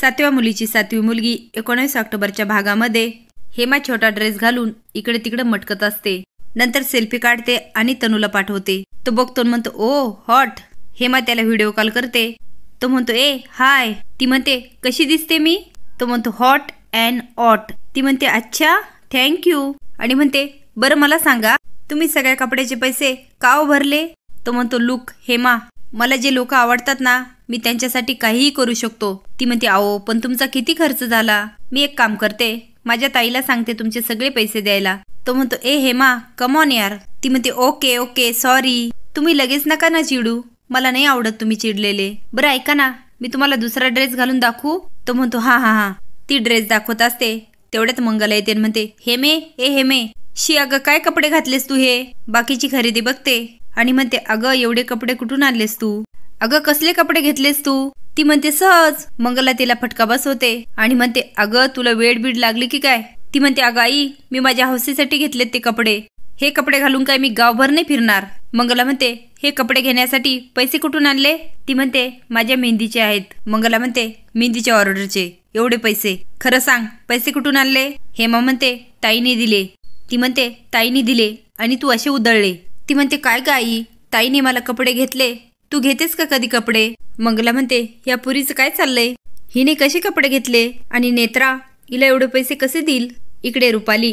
सातव्या मुलीची सातवी मुलगी एकोणीस ऑक्टोबरच्या भागामध्ये हेमा छोटा ड्रेस घालून इकडे तिकडे मटकत असते नंतर सेल्फी काढते आणि तनुला पाठवते तो बघतो म्हणतो ओ हॉट हेमा त्याला व्हिडिओ कॉल करते तो म्हणतो ए हाय ती म्हणते कशी दिसते मी तो म्हणतो हॉट अँड ऑट ती म्हणते अच्छा थँक्यू आणि म्हणते बरं मला सांगा तुम्ही सगळ्या कपड्याचे पैसे का हो भरले तो म्हणतो लुक हेमा मला जे लोक आवडतात ना मी त्यांच्यासाठी काहीही करू शकतो ती म्हणते आओ पण तुमचा किती खर्च झाला मी एक काम करते माझ्या ताईला सांगते तुमचे सगळे पैसे द्यायला तो म्हणतो ए हेमा कमॉन यार ती म्हणते ओके ओके सॉरी तुम्ही लगेच नका ना चिडू मला नाही आवडत तुम्ही चिडलेले बरं ऐका ना मी तुम्हाला दुसरा ड्रेस घालून दाखवू तो म्हणतो हा हा हा ती ड्रेस दाखवत असते तेवढ्यात मंगला येते म्हणते हेमे ए हेमे शी अगं काय कपडे घातलेस तू हे बाकीची खरेदी बघते आणि म्हणते अगं एवढे कपडे कुठून आणलेस तू अगं कसले कपडे घेतलेस तू ती म्हणते सहज मंगला तिला फटका बसवते आणि म्हणते अगं तुला वेड बीड लागली की काय ती म्हणते अगं आई मी माझ्या हौसेसाठी घेतलेत ते कपडे हे कपडे घालून काय मी गावभर नाही फिरणार मंगला म्हणते हे कपडे घेण्यासाठी पैसे कुठून आणले ती म्हणते माझ्या मेहंदीचे आहेत मंगला म्हणते मेहंदीच्या ऑर्डरचे एवढे पैसे खरं सांग पैसे कुठून आणले हेमा म्हणते ताईने दिले ती म्हणते ताईने दिले आणि तू असे उधळले ती म्हणते काय का आई ताईने मला कपडे घेतले तू घेतेस का कधी कपडे मंगला म्हणते या पुरीचं काय चाललंय हिने कसे कपडे घेतले आणि नेत्रा हिला एवढे पैसे कसे देईल इकडे रुपाली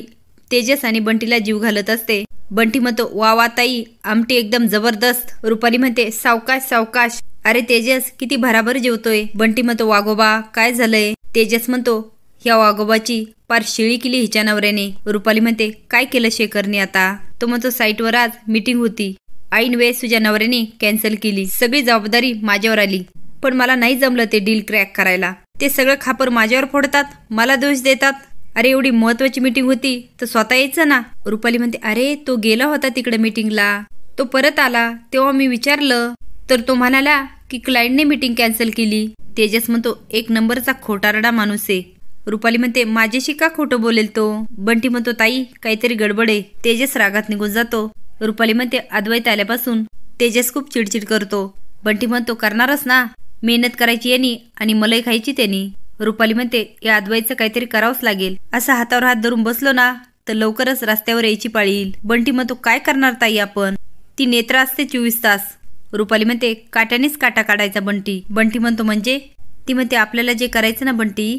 तेजस आणि बंटीला जीव घालत असते बंटी म्हणतो वा वा ताई आमटी एकदम जबरदस्त रुपाली म्हणते सावकाश सावकाश अरे तेजस किती भराभर जेवतोय बंटी म्हणतो वाघोबा काय झालंय तेजस म्हणतो ह्या वाघोबाची पार शिळी केली हिच्या नवऱ्याने रुपाली म्हणते काय केलं शेखरने आता तो म्हणतो साईटवर आज मीटिंग होती ऐन वेळ तुझ्या नवऱ्याने कॅन्सल केली सगळी जबाबदारी माझ्यावर आली पण मला नाही जमलं ते डील क्रॅक करायला ते सगळं खापर माझ्यावर फोडतात मला दोष देतात अरे एवढी महत्वाची मीटिंग होती तर स्वतः यायचं ना रुपाली म्हणते अरे तो गेला होता तिकडे मीटिंगला तो परत आला तेव्हा मी विचारलं तर तो म्हणाला की क्लायंटने मीटिंग कॅन्सल केली तेजस म्हणतो एक नंबरचा खोटारडा माणूस आहे रुपाली म्हणते माझ्याशी का खोटं बोलेल तो बंटी म्हणतो ताई काहीतरी गडबड आहे तेजस रागात निघून जातो रुपाली म्हणते अद्वैत आल्यापासून तेजस खूप चिडचिड करतो बंटी म्हणतो करणारच ना मेहनत करायची यानी आणि मलई खायची त्यांनी रुपाली म्हणते या अद्वैतचं काहीतरी करावंच लागेल असं हातावर हात धरून बसलो ना तर लवकरच रस्त्यावर यायची पाळी येईल बंटी म्हणतो काय करणार ताई आपण ती नेत्र असते चोवीस तास रुपाली म्हणते काट्यानेच काटा काढायचा बंटी बंटी म्हणतो म्हणजे ती म्हणते आपल्याला जे करायचं ना बंटी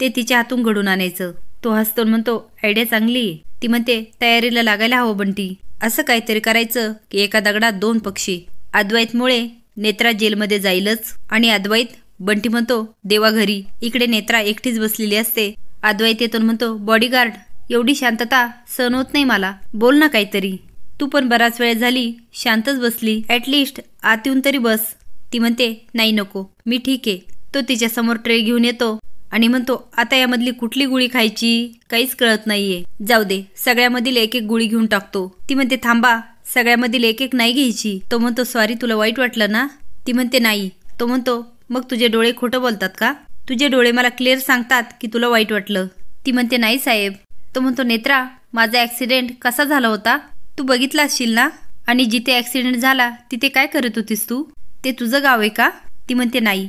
ते तिच्या हातून घडून आणायचं तो हसतो म्हणतो आयडिया चांगली ती म्हणते तयारीला लागायला हवं बंटी असं काहीतरी करायचं की एका दगडात दोन पक्षी अद्वैतमुळे नेत्रा जेलमध्ये जाईलच आणि अद्वैत बंटी म्हणतो देवा घरी इकडे नेत्रा एकटीच बसलेली असते अद्वैत येतून म्हणतो बॉडीगार्ड एवढी शांतता सहन होत नाही मला बोल ना काहीतरी तू पण बराच वेळ झाली शांतच बसली ॲटलिस्ट आत येऊन तरी बस ती म्हणते नाही नको मी ठीक आहे तो तिच्यासमोर ट्रे घेऊन येतो आणि म्हणतो आता यामधली कुठली गुळी खायची काहीच कळत नाहीये जाऊ दे सगळ्यामधील एक एक गुळी घेऊन टाकतो ती म्हणते थांबा सगळ्यामधील एक एक नाही घ्यायची तो म्हणतो सॉरी तुला वाईट वाटलं ना ती म्हणते नाही तो म्हणतो मग तुझे डोळे खोटं बोलतात का तुझे डोळे मला क्लिअर सांगतात की तुला वाईट वाटलं ती म्हणते नाही साहेब तो म्हणतो नेत्रा माझा ॲक्सिडेंट कसा झाला होता तू बघितला असशील ना आणि जिथे ॲक्सिडेंट झाला तिथे काय करत होतीस तू ते तुझं गाव आहे का ती म्हणते नाही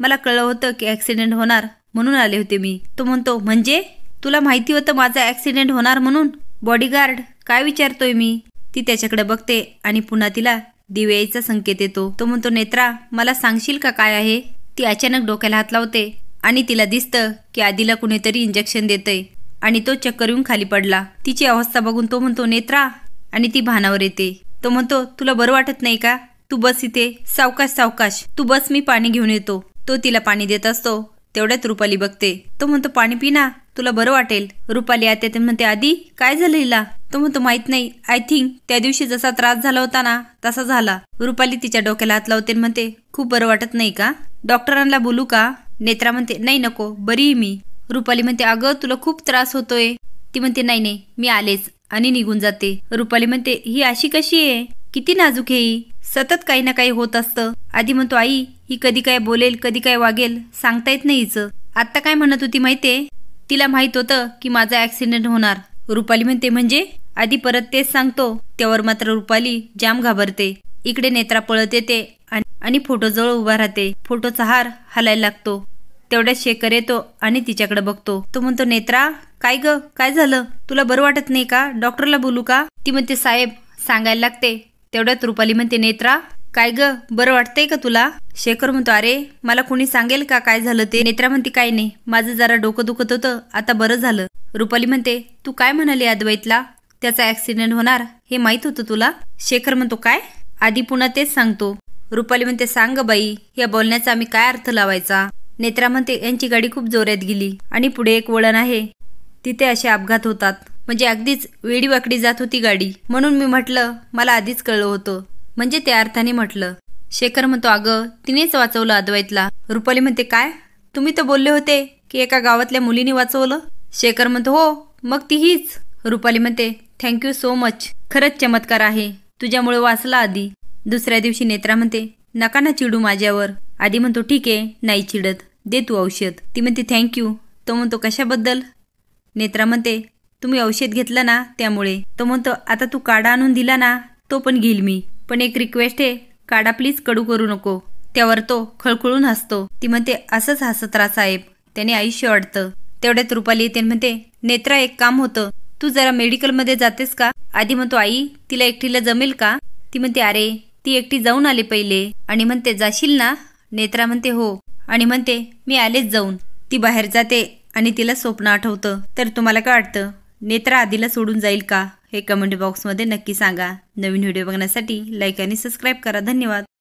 मला कळलं होतं की ॲक्सिडेंट होणार म्हणून आले होते मी तो म्हणतो म्हणजे तुला माहिती होतं माझा ॲक्सिडेंट होणार म्हणून बॉडीगार्ड काय विचारतोय मी ती त्याच्याकडे बघते आणि पुन्हा तिला दिव्याईचा संकेत येतो तो म्हणतो नेत्रा मला सांगशील का काय आहे ती अचानक डोक्याला हात लावते आणि तिला दिसतं की आधीला कुणीतरी इंजेक्शन देतय आणि तो चक्कर येऊन खाली पडला तिची अवस्था बघून तो म्हणतो नेत्रा आणि ती भानावर येते तो म्हणतो तुला बरं वाटत नाही का तू बस इथे सावकाश सावकाश तू बस मी पाणी घेऊन येतो तो तिला पाणी देत असतो तेवढ्यात रुपाली बघते तो म्हणतो पाणी पी ना तुला बरं वाटेल रुपाली आते ते म्हणते आधी काय झालं हिला तो म्हणतो माहित नाही आय थिंक त्या दिवशी जसा त्रास झाला होता ना तसा झाला रुपाली तिच्या डोक्याला हात लावते म्हणते खूप बरं वाटत नाही का डॉक्टरांना बोलू का नेत्रा म्हणते नाही नको बरी मी रुपाली म्हणते अगं तुला खूप त्रास होतोय ती म्हणते नाही नाही मी आलेच आणि निघून जाते रुपाली म्हणते ही अशी कशी आहे किती नाजूक आहे सतत काही ना काही होत असतं आधी म्हणतो आई ही कधी काय बोलेल कधी काय वागेल सांगता येत नाही हिचं आत्ता काय म्हणत होती माहितीये तिला माहित होतं की माझा ऍक्सिडेंट होणार रुपाली म्हणते म्हणजे आधी परत तेच सांगतो त्यावर मात्र रुपाली जाम घाबरते इकडे नेत्रा पळत येते आणि फोटो जवळ उभा राहते फोटोचा हार हलायला लागतो तेवढ्या शेखर येतो आणि तिच्याकडे बघतो तो म्हणतो नेत्रा काय ग काय झालं तुला बरं वाटत नाही का डॉक्टरला बोलू का ती म्हणते साहेब सांगायला लागते तेवढ्यात रुपाली म्हणते नेत्रा काय ग बरं वाटतंय का तुला शेखर म्हणतो अरे मला कोणी सांगेल का काय झालं ते नेत्रा म्हणते काय नाही माझं जरा डोकं दुखत होतं आता बरं झालं रुपाली म्हणते तू काय म्हणाली अद्वैतला त्याचा ॲक्सिडेंट होणार हे माहीत होतं तुला शेखर म्हणतो काय आधी पुन्हा तेच सांगतो रुपाली म्हणते सांग बाई या बोलण्याचा आम्ही काय अर्थ लावायचा नेत्रा म्हणते यांची गाडी खूप जोरात गेली आणि पुढे एक वळण आहे तिथे असे अपघात होतात म्हणजे अगदीच वेडीवाकडी जात होती गाडी म्हणून मी म्हटलं मला आधीच कळलं होतं म्हणजे त्या अर्थाने म्हटलं शेखर म्हणतो अगं तिनेच वाचवलं अद्वैतला रुपाली म्हणते काय तुम्ही तर बोलले होते की एका गावातल्या मुलीने वाचवलं शेखर म्हणतो हो मग ती हीच रुपाली म्हणते थँक्यू सो मच खरंच चमत्कार आहे तुझ्यामुळे वाचला आधी दुसऱ्या दिवशी नेत्रा म्हणते नका ना चिडू माझ्यावर आधी म्हणतो ठीक आहे नाही चिडत दे तू औषध ती म्हणते थँक्यू तो म्हणतो कशाबद्दल नेत्रा म्हणते तुम्ही औषध घेतलं ना त्यामुळे तो म्हणतो आता तू काढा आणून दिला ना तो पण घेईल मी पण एक रिक्वेस्ट आहे काढा प्लीज कडू करू नको त्यावर तो खळखळून हसतो ती म्हणते असंच हसत रा साहेब त्याने आयुष्य वाढतं तेवढ्यात रुपाली येते म्हणते नेत्रा एक काम होतं तू जरा मेडिकलमध्ये जातेस का आधी म्हणतो आई तिला एकटीला जमेल का ती म्हणते अरे ती एकटी जाऊन आले पहिले आणि म्हणते जाशील ना नेत्रा म्हणते हो आणि म्हणते मी आलेच जाऊन ती बाहेर जाते आणि तिला स्वप्न आठवतं तर तुम्हाला काय वाटतं नेत्रा आधीला सोडून जाईल का हे कमेंट बॉक्समध्ये नक्की सांगा नवीन व्हिडिओ बघण्यासाठी लाईक आणि सबस्क्राईब करा धन्यवाद